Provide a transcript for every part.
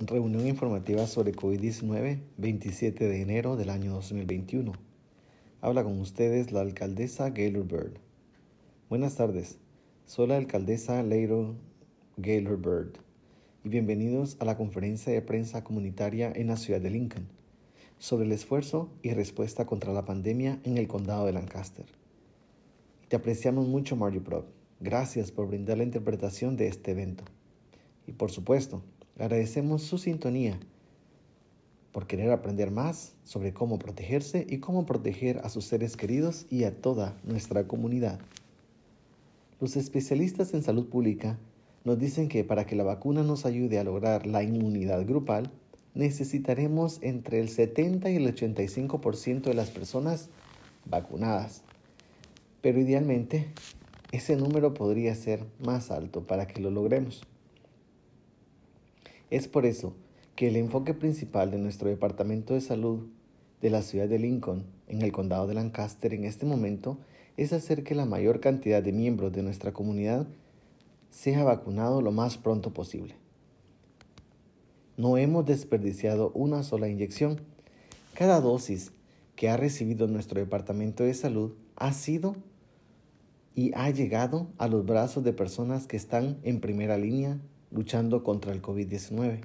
Reunión informativa sobre COVID-19, 27 de enero del año 2021. Habla con ustedes la alcaldesa Gaylor Bird. Buenas tardes, soy la alcaldesa Leiro Gaylor Bird y bienvenidos a la conferencia de prensa comunitaria en la ciudad de Lincoln sobre el esfuerzo y respuesta contra la pandemia en el condado de Lancaster. Te apreciamos mucho, Marjorie Prop. Gracias por brindar la interpretación de este evento. Y por supuesto, Agradecemos su sintonía por querer aprender más sobre cómo protegerse y cómo proteger a sus seres queridos y a toda nuestra comunidad. Los especialistas en salud pública nos dicen que para que la vacuna nos ayude a lograr la inmunidad grupal, necesitaremos entre el 70 y el 85% de las personas vacunadas. Pero idealmente, ese número podría ser más alto para que lo logremos. Es por eso que el enfoque principal de nuestro Departamento de Salud de la ciudad de Lincoln, en el condado de Lancaster, en este momento, es hacer que la mayor cantidad de miembros de nuestra comunidad sea vacunado lo más pronto posible. No hemos desperdiciado una sola inyección. Cada dosis que ha recibido nuestro Departamento de Salud ha sido y ha llegado a los brazos de personas que están en primera línea luchando contra el COVID-19.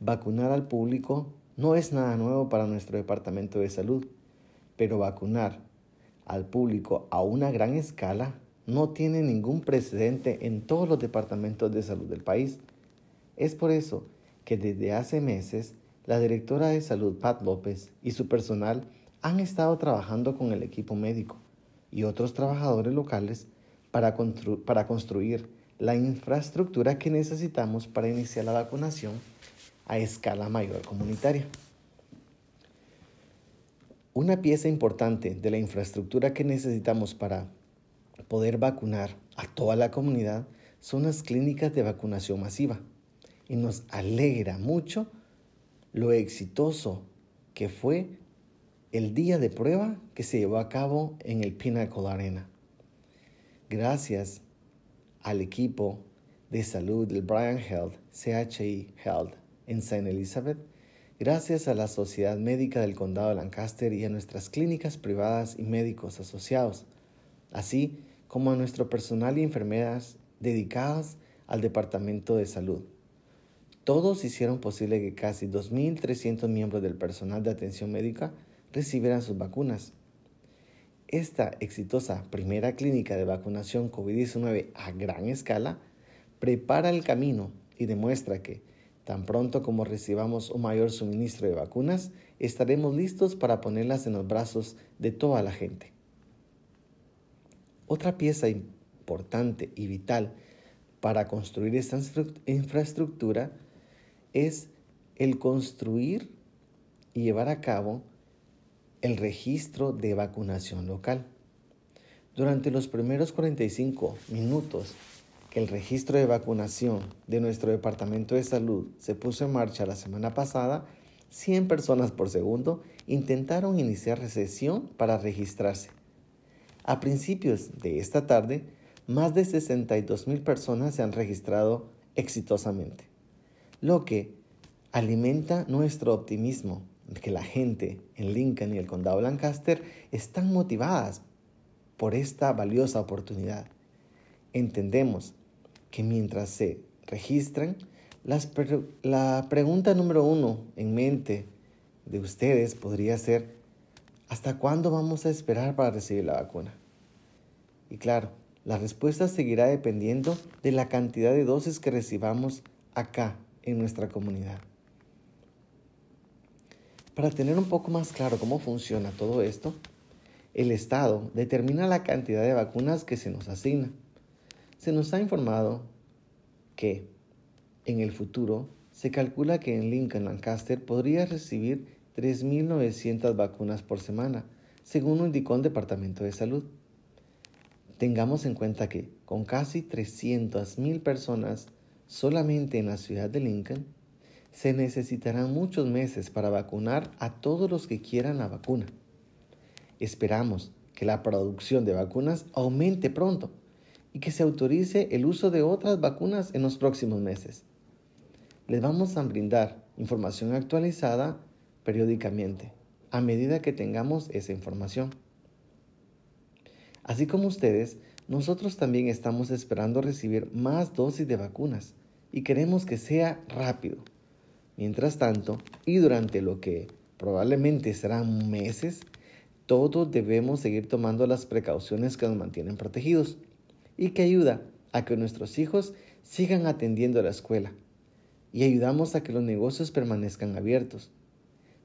Vacunar al público no es nada nuevo para nuestro Departamento de Salud, pero vacunar al público a una gran escala no tiene ningún precedente en todos los departamentos de salud del país. Es por eso que desde hace meses la directora de salud Pat López y su personal han estado trabajando con el equipo médico y otros trabajadores locales para, construir la infraestructura que necesitamos para iniciar la vacunación a escala mayor comunitaria. Una pieza importante de la infraestructura que necesitamos para poder vacunar a toda la comunidad son las clínicas de vacunación masiva. Y nos alegra mucho lo exitoso que fue el día de prueba que se llevó a cabo en el Pinnacle Arena. Gracias al equipo de salud del Bryan Health, CHI Health, en St. Elizabeth, gracias a la Sociedad Médica del Condado de Lancaster y a nuestras clínicas privadas y médicos asociados, así como a nuestro personal y enfermeras dedicadas al Departamento de Salud. Todos hicieron posible que casi 2.300 miembros del personal de atención médica recibieran sus vacunas esta exitosa primera clínica de vacunación COVID-19 a gran escala prepara el camino y demuestra que, tan pronto como recibamos un mayor suministro de vacunas, estaremos listos para ponerlas en los brazos de toda la gente. Otra pieza importante y vital para construir esta infraestructura es el construir y llevar a cabo el registro de vacunación local. Durante los primeros 45 minutos que el registro de vacunación de nuestro Departamento de Salud se puso en marcha la semana pasada, 100 personas por segundo intentaron iniciar recesión para registrarse. A principios de esta tarde, más de 62 mil personas se han registrado exitosamente, lo que alimenta nuestro optimismo que la gente en Lincoln y el condado de Lancaster están motivadas por esta valiosa oportunidad. Entendemos que mientras se registran, la pregunta número uno en mente de ustedes podría ser, ¿hasta cuándo vamos a esperar para recibir la vacuna? Y claro, la respuesta seguirá dependiendo de la cantidad de dosis que recibamos acá en nuestra comunidad. Para tener un poco más claro cómo funciona todo esto, el Estado determina la cantidad de vacunas que se nos asigna. Se nos ha informado que en el futuro se calcula que en Lincoln Lancaster podría recibir 3.900 vacunas por semana, según lo indicó el Departamento de Salud. Tengamos en cuenta que, con casi 300.000 personas solamente en la ciudad de Lincoln, se necesitarán muchos meses para vacunar a todos los que quieran la vacuna. Esperamos que la producción de vacunas aumente pronto y que se autorice el uso de otras vacunas en los próximos meses. Les vamos a brindar información actualizada periódicamente a medida que tengamos esa información. Así como ustedes, nosotros también estamos esperando recibir más dosis de vacunas y queremos que sea rápido Mientras tanto, y durante lo que probablemente serán meses, todos debemos seguir tomando las precauciones que nos mantienen protegidos y que ayuda a que nuestros hijos sigan atendiendo a la escuela y ayudamos a que los negocios permanezcan abiertos.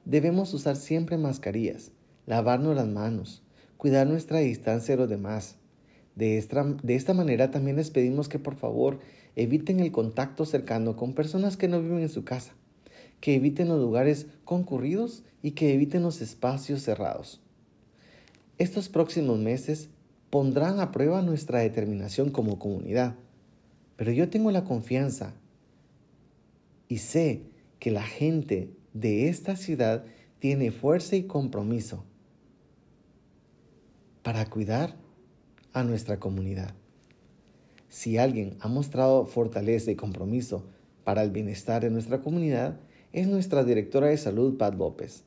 Debemos usar siempre mascarillas, lavarnos las manos, cuidar nuestra distancia de los demás. de esta manera también les pedimos que por favor eviten el contacto cercano con personas que no viven en su casa que eviten los lugares concurridos y que eviten los espacios cerrados. Estos próximos meses pondrán a prueba nuestra determinación como comunidad, pero yo tengo la confianza y sé que la gente de esta ciudad tiene fuerza y compromiso para cuidar a nuestra comunidad. Si alguien ha mostrado fortaleza y compromiso para el bienestar de nuestra comunidad, es nuestra directora de salud, Pat López.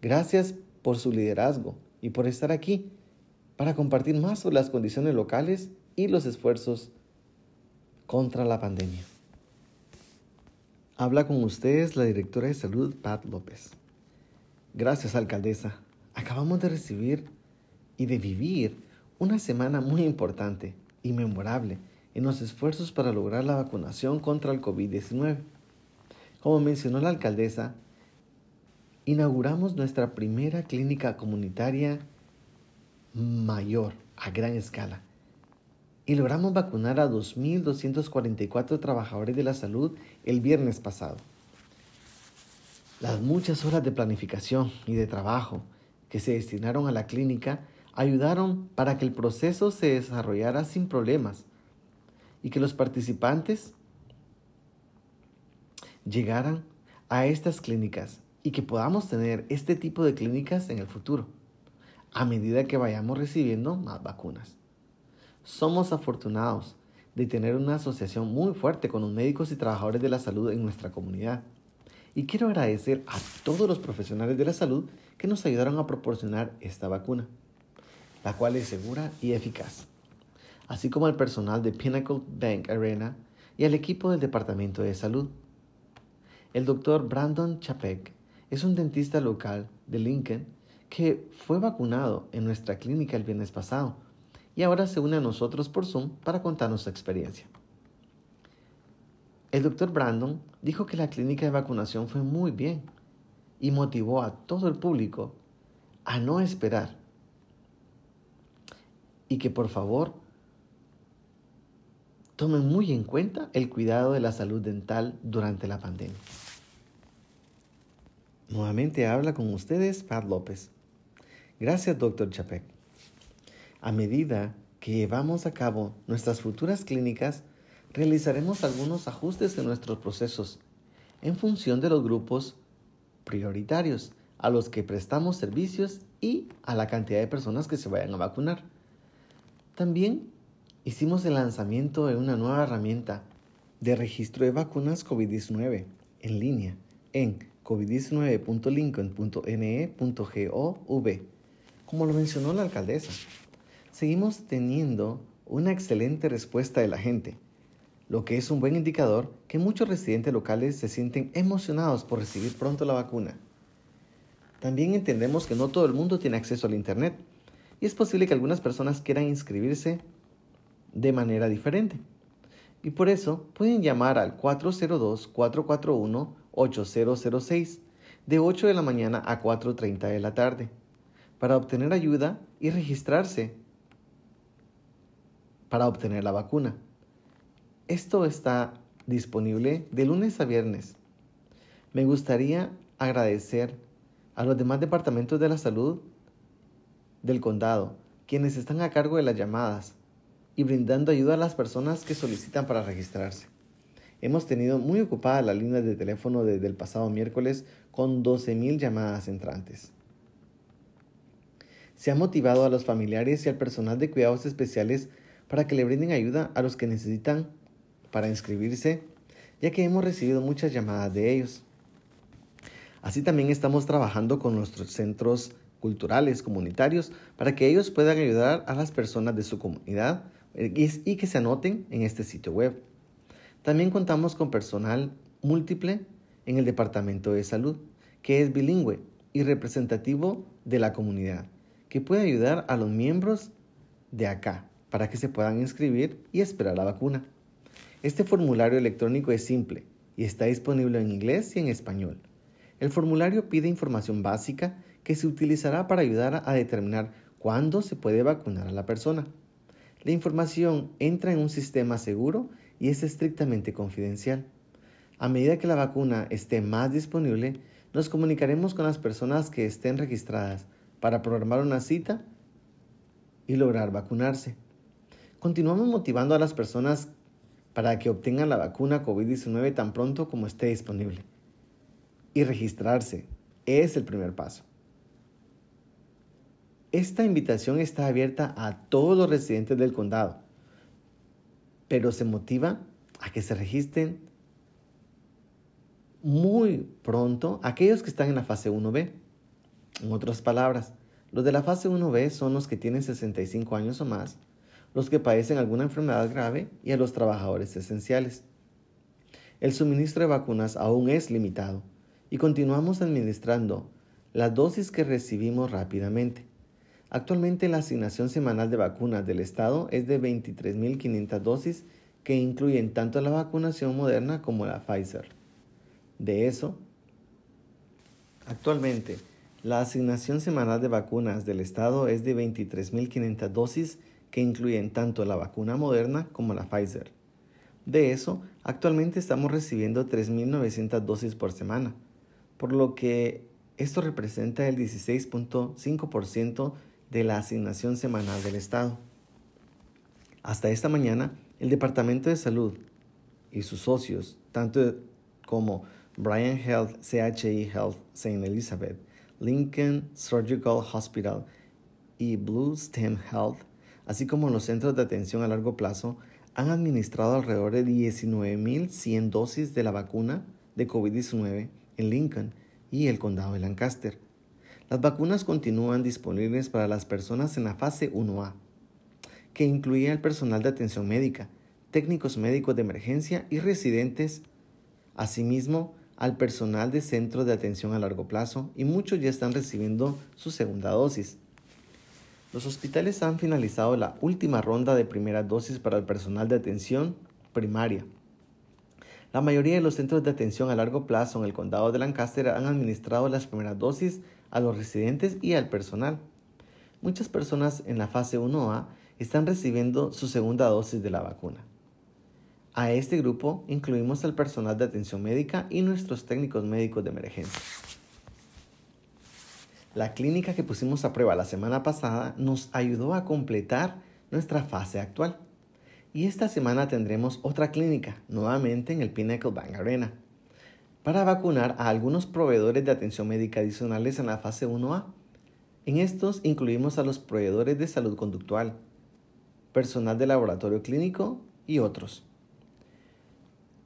Gracias por su liderazgo y por estar aquí para compartir más sobre las condiciones locales y los esfuerzos contra la pandemia. Habla con ustedes la directora de salud, Pat López. Gracias, alcaldesa. Acabamos de recibir y de vivir una semana muy importante y memorable en los esfuerzos para lograr la vacunación contra el COVID-19. Como mencionó la alcaldesa, inauguramos nuestra primera clínica comunitaria mayor a gran escala y logramos vacunar a 2.244 trabajadores de la salud el viernes pasado. Las muchas horas de planificación y de trabajo que se destinaron a la clínica ayudaron para que el proceso se desarrollara sin problemas y que los participantes llegaran a estas clínicas y que podamos tener este tipo de clínicas en el futuro, a medida que vayamos recibiendo más vacunas. Somos afortunados de tener una asociación muy fuerte con los médicos y trabajadores de la salud en nuestra comunidad. Y quiero agradecer a todos los profesionales de la salud que nos ayudaron a proporcionar esta vacuna, la cual es segura y eficaz, así como al personal de Pinnacle Bank Arena y al equipo del Departamento de Salud. El doctor Brandon Chapek es un dentista local de Lincoln que fue vacunado en nuestra clínica el viernes pasado y ahora se une a nosotros por Zoom para contarnos su experiencia. El doctor Brandon dijo que la clínica de vacunación fue muy bien y motivó a todo el público a no esperar y que por favor tomen muy en cuenta el cuidado de la salud dental durante la pandemia. Nuevamente habla con ustedes Pat López. Gracias, doctor Chapek. A medida que llevamos a cabo nuestras futuras clínicas, realizaremos algunos ajustes en nuestros procesos en función de los grupos prioritarios a los que prestamos servicios y a la cantidad de personas que se vayan a vacunar. También hicimos el lanzamiento de una nueva herramienta de registro de vacunas COVID-19 en línea en covid19.lincoln.ne.gov, como lo mencionó la alcaldesa. Seguimos teniendo una excelente respuesta de la gente, lo que es un buen indicador que muchos residentes locales se sienten emocionados por recibir pronto la vacuna. También entendemos que no todo el mundo tiene acceso al Internet y es posible que algunas personas quieran inscribirse de manera diferente y por eso pueden llamar al 402-441-8006 de 8 de la mañana a 4.30 de la tarde para obtener ayuda y registrarse para obtener la vacuna. Esto está disponible de lunes a viernes. Me gustaría agradecer a los demás departamentos de la salud del condado, quienes están a cargo de las llamadas y brindando ayuda a las personas que solicitan para registrarse. Hemos tenido muy ocupada la línea de teléfono desde el pasado miércoles con 12.000 llamadas entrantes. Se ha motivado a los familiares y al personal de cuidados especiales para que le brinden ayuda a los que necesitan para inscribirse, ya que hemos recibido muchas llamadas de ellos. Así también estamos trabajando con nuestros centros culturales comunitarios para que ellos puedan ayudar a las personas de su comunidad eh, y que se anoten en este sitio web. También contamos con personal múltiple en el Departamento de Salud, que es bilingüe y representativo de la comunidad, que puede ayudar a los miembros de acá para que se puedan inscribir y esperar la vacuna. Este formulario electrónico es simple y está disponible en inglés y en español. El formulario pide información básica que se utilizará para ayudar a determinar cuándo se puede vacunar a la persona. La información entra en un sistema seguro y es estrictamente confidencial. A medida que la vacuna esté más disponible, nos comunicaremos con las personas que estén registradas para programar una cita y lograr vacunarse. Continuamos motivando a las personas para que obtengan la vacuna COVID-19 tan pronto como esté disponible. Y registrarse es el primer paso. Esta invitación está abierta a todos los residentes del condado, pero se motiva a que se registren muy pronto aquellos que están en la fase 1B. En otras palabras, los de la fase 1B son los que tienen 65 años o más, los que padecen alguna enfermedad grave y a los trabajadores esenciales. El suministro de vacunas aún es limitado y continuamos administrando las dosis que recibimos rápidamente. Actualmente la asignación semanal de vacunas del Estado es de 23.500 dosis que incluyen tanto la vacunación moderna como la Pfizer. De eso, actualmente la asignación semanal de vacunas del Estado es de 23.500 dosis que incluyen tanto la vacuna moderna como la Pfizer. De eso, actualmente estamos recibiendo 3.900 dosis por semana, por lo que esto representa el 16.5% de la asignación semanal del Estado. Hasta esta mañana, el Departamento de Salud y sus socios, tanto como Bryan Health, CHE Health St. Elizabeth, Lincoln Surgical Hospital y Blue Stem Health, así como los centros de atención a largo plazo, han administrado alrededor de 19.100 dosis de la vacuna de COVID-19 en Lincoln y el condado de Lancaster las vacunas continúan disponibles para las personas en la fase 1A, que incluye al personal de atención médica, técnicos médicos de emergencia y residentes, asimismo al personal de centros de atención a largo plazo y muchos ya están recibiendo su segunda dosis. Los hospitales han finalizado la última ronda de primera dosis para el personal de atención primaria. La mayoría de los centros de atención a largo plazo en el condado de Lancaster han administrado las primeras dosis a los residentes y al personal. Muchas personas en la fase 1A están recibiendo su segunda dosis de la vacuna. A este grupo incluimos al personal de atención médica y nuestros técnicos médicos de emergencia. La clínica que pusimos a prueba la semana pasada nos ayudó a completar nuestra fase actual. Y esta semana tendremos otra clínica, nuevamente en el Pinnacle Bank Arena para vacunar a algunos proveedores de atención médica adicionales en la fase 1A. En estos incluimos a los proveedores de salud conductual, personal de laboratorio clínico y otros.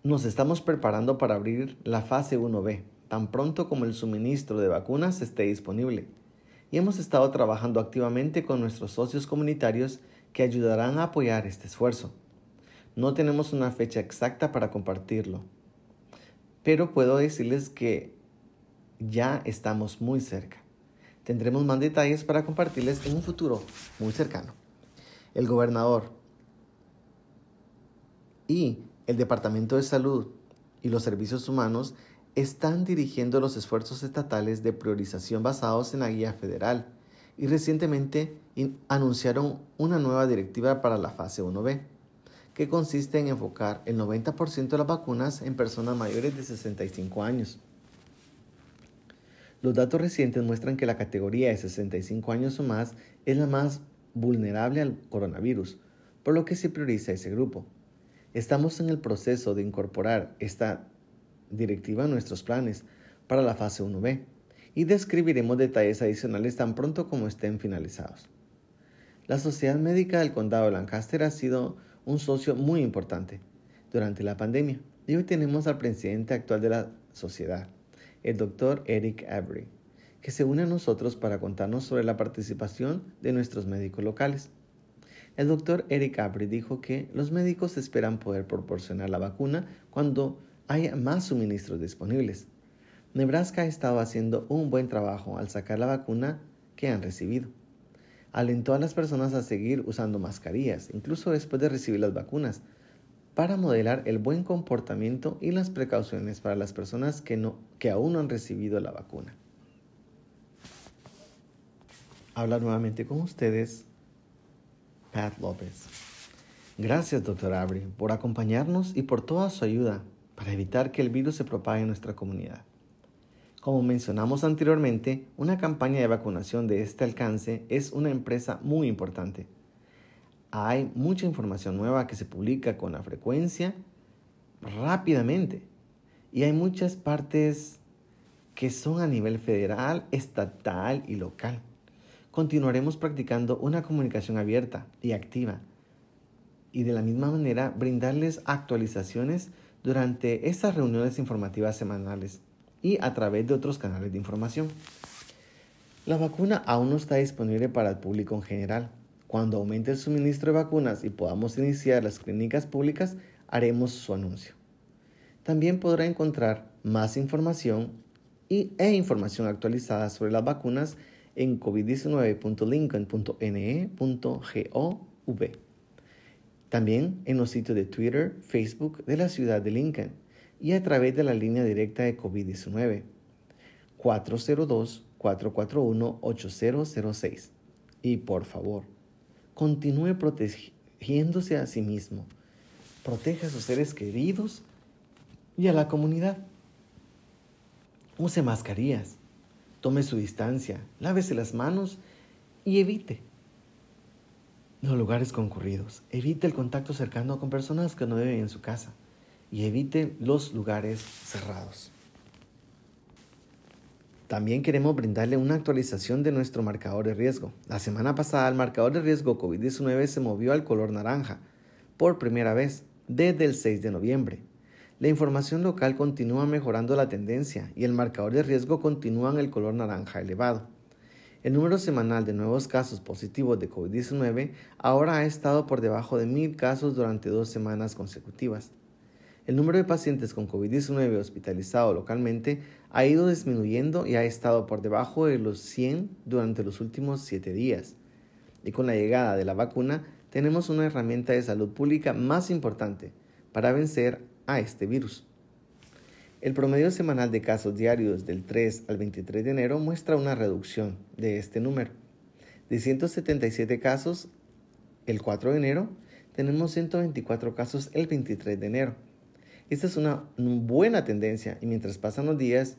Nos estamos preparando para abrir la fase 1B tan pronto como el suministro de vacunas esté disponible y hemos estado trabajando activamente con nuestros socios comunitarios que ayudarán a apoyar este esfuerzo. No tenemos una fecha exacta para compartirlo, pero puedo decirles que ya estamos muy cerca. Tendremos más detalles para compartirles en un futuro muy cercano. El gobernador y el Departamento de Salud y los Servicios Humanos están dirigiendo los esfuerzos estatales de priorización basados en la guía federal y recientemente anunciaron una nueva directiva para la fase 1B que consiste en enfocar el 90% de las vacunas en personas mayores de 65 años. Los datos recientes muestran que la categoría de 65 años o más es la más vulnerable al coronavirus, por lo que se prioriza ese grupo. Estamos en el proceso de incorporar esta directiva a nuestros planes para la fase 1B y describiremos detalles adicionales tan pronto como estén finalizados. La Sociedad Médica del Condado de Lancaster ha sido un socio muy importante durante la pandemia. Y hoy tenemos al presidente actual de la sociedad, el doctor Eric Avery, que se une a nosotros para contarnos sobre la participación de nuestros médicos locales. El doctor Eric Avery dijo que los médicos esperan poder proporcionar la vacuna cuando haya más suministros disponibles. Nebraska ha estado haciendo un buen trabajo al sacar la vacuna que han recibido alentó a las personas a seguir usando mascarillas, incluso después de recibir las vacunas, para modelar el buen comportamiento y las precauciones para las personas que, aún no han recibido la vacuna. Habla nuevamente con ustedes, Pat López. Gracias, doctor Avery, por acompañarnos y por toda su ayuda para evitar que el virus se propague en nuestra comunidad. Como mencionamos anteriormente, una campaña de vacunación de este alcance es una empresa muy importante. Hay mucha información nueva que se publica con la frecuencia rápidamente y hay muchas partes que son a nivel federal, estatal y local. Continuaremos practicando una comunicación abierta y activa y de la misma manera brindarles actualizaciones durante estas reuniones informativas semanales y a través de otros canales de información. La vacuna aún no está disponible para el público en general. Cuando aumente el suministro de vacunas y podamos iniciar las clínicas públicas, haremos su anuncio. También podrá encontrar más información y, e información actualizada sobre las vacunas en covid19.lincoln.ne.gov. También en los sitios de Twitter, Facebook de la ciudad de Lincoln y a través de la línea directa de COVID-19 402-441-8006. Y por favor, continúe protegiéndose a sí mismo. Proteja a sus seres queridos y a la comunidad. Use mascarillas, tome su distancia, lávese las manos y evite los lugares concurridos. Evite el contacto cercano con personas que no viven en su casa y evite los lugares cerrados. También queremos brindarle una actualización de nuestro marcador de riesgo. La semana pasada el marcador de riesgo COVID-19 se movió al color naranja por primera vez desde el 6 de noviembre. La información local continúa mejorando la tendencia y el marcador de riesgo continúa en el color naranja elevado. El número semanal de nuevos casos positivos de COVID-19 ahora ha estado por debajo de 1.000 casos durante dos semanas consecutivas el número de pacientes con COVID-19 hospitalizados localmente ha ido disminuyendo y ha estado por debajo de los 100 durante los últimos 7 días. Y con la llegada de la vacuna, tenemos una herramienta de salud pública más importante para vencer a este virus. El promedio semanal de casos diarios del 3 al 23 de enero muestra una reducción de este número. De 177 casos el 4 de enero, tenemos 124 casos el 23 de enero esta es una buena tendencia y mientras pasan los días,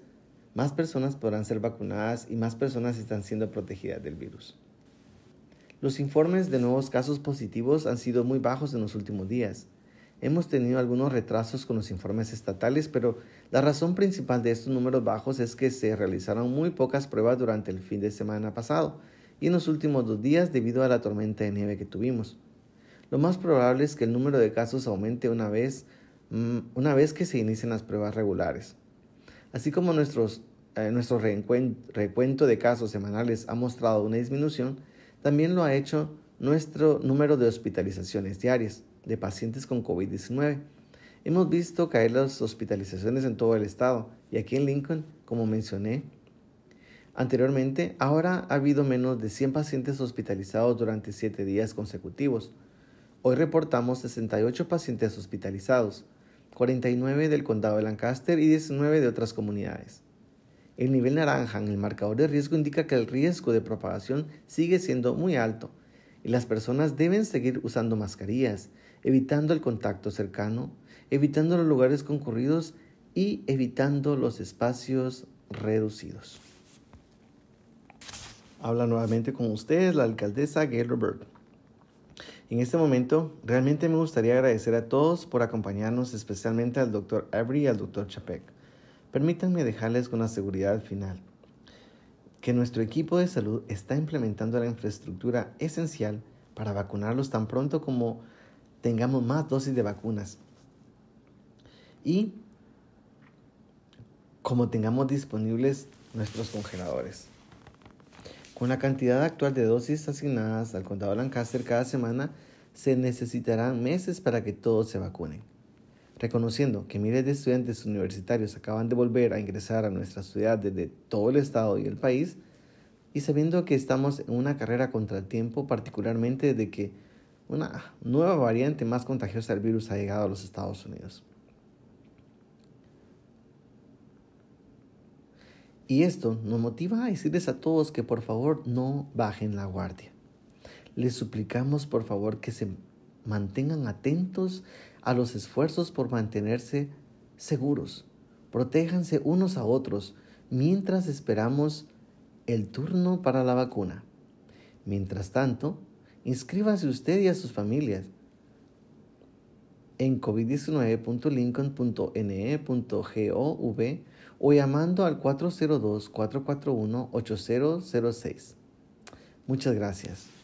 más personas podrán ser vacunadas y más personas están siendo protegidas del virus. Los informes de nuevos casos positivos han sido muy bajos en los últimos días. Hemos tenido algunos retrasos con los informes estatales, pero la razón principal de estos números bajos es que se realizaron muy pocas pruebas durante el fin de semana pasado y en los últimos dos días debido a la tormenta de nieve que tuvimos. Lo más probable es que el número de casos aumente una vez Mm, una vez que se inicien las pruebas regulares. Así como nuestros, eh, nuestro recuento de casos semanales ha mostrado una disminución, también lo ha hecho nuestro número de hospitalizaciones diarias de pacientes con COVID-19. Hemos visto caer las hospitalizaciones en todo el estado y aquí en Lincoln, como mencioné anteriormente, ahora ha habido menos de 100 pacientes hospitalizados durante 7 días consecutivos. Hoy reportamos 68 pacientes hospitalizados, 49 del condado de Lancaster y 19 de otras comunidades. El nivel naranja en el marcador de riesgo indica que el riesgo de propagación sigue siendo muy alto y las personas deben seguir usando mascarillas, evitando el contacto cercano, evitando los lugares concurridos y evitando los espacios reducidos. Habla nuevamente con ustedes la alcaldesa Gail Robert. En este momento, realmente me gustaría agradecer a todos por acompañarnos, especialmente al Dr. Avery y al Dr. Chapek. Permítanme dejarles con la seguridad final que nuestro equipo de salud está implementando la infraestructura esencial para vacunarlos tan pronto como tengamos más dosis de vacunas y como tengamos disponibles nuestros congeladores. Con la cantidad actual de dosis asignadas al condado Lancaster cada semana, se necesitarán meses para que todos se vacunen. Reconociendo que miles de estudiantes universitarios acaban de volver a ingresar a nuestra ciudad desde todo el estado y el país, y sabiendo que estamos en una carrera contra el tiempo, particularmente de que una nueva variante más contagiosa del virus ha llegado a los Estados Unidos. Y esto nos motiva a decirles a todos que por favor no bajen la guardia les suplicamos por favor que se mantengan atentos a los esfuerzos por mantenerse seguros. Protéjanse unos a otros mientras esperamos el turno para la vacuna. Mientras tanto, inscríbase usted y a sus familias en covid19.lincoln.ne.gov o llamando al 402-441-8006. Muchas gracias.